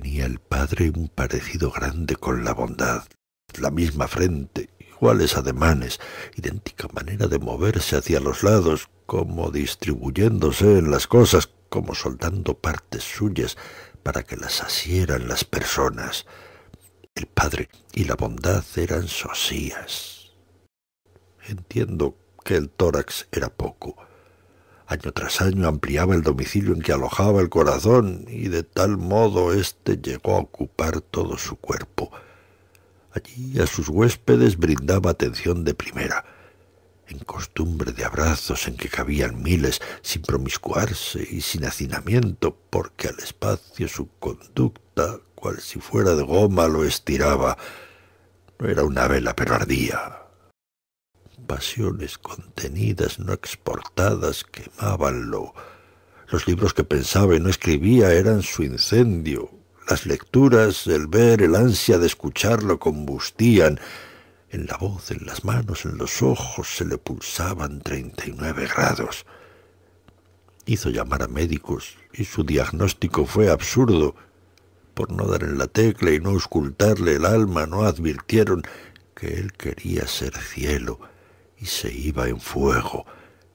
tenía el padre un parecido grande con la bondad, la misma frente, iguales ademanes, idéntica manera de moverse hacia los lados, como distribuyéndose en las cosas, como soltando partes suyas para que las asieran las personas. El padre y la bondad eran sosías. Entiendo que el tórax era poco, Año tras año ampliaba el domicilio en que alojaba el corazón y de tal modo éste llegó a ocupar todo su cuerpo. Allí a sus huéspedes brindaba atención de primera, en costumbre de abrazos en que cabían miles, sin promiscuarse y sin hacinamiento, porque al espacio su conducta, cual si fuera de goma, lo estiraba. No era una vela, pero ardía, pasiones contenidas, no exportadas, quemábanlo. Los libros que pensaba y no escribía eran su incendio. Las lecturas, el ver, el ansia de escucharlo combustían. En la voz, en las manos, en los ojos se le pulsaban 39 grados. Hizo llamar a médicos y su diagnóstico fue absurdo. Por no dar en la tecla y no auscultarle el alma, no advirtieron que él quería ser cielo y se iba en fuego,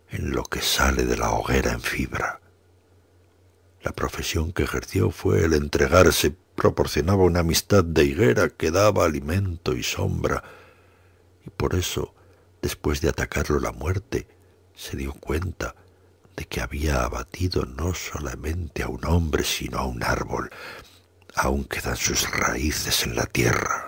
en lo que sale de la hoguera en fibra. La profesión que ejerció fue el entregarse, proporcionaba una amistad de higuera que daba alimento y sombra, y por eso, después de atacarlo la muerte, se dio cuenta de que había abatido no solamente a un hombre, sino a un árbol. Aún quedan sus raíces en la tierra.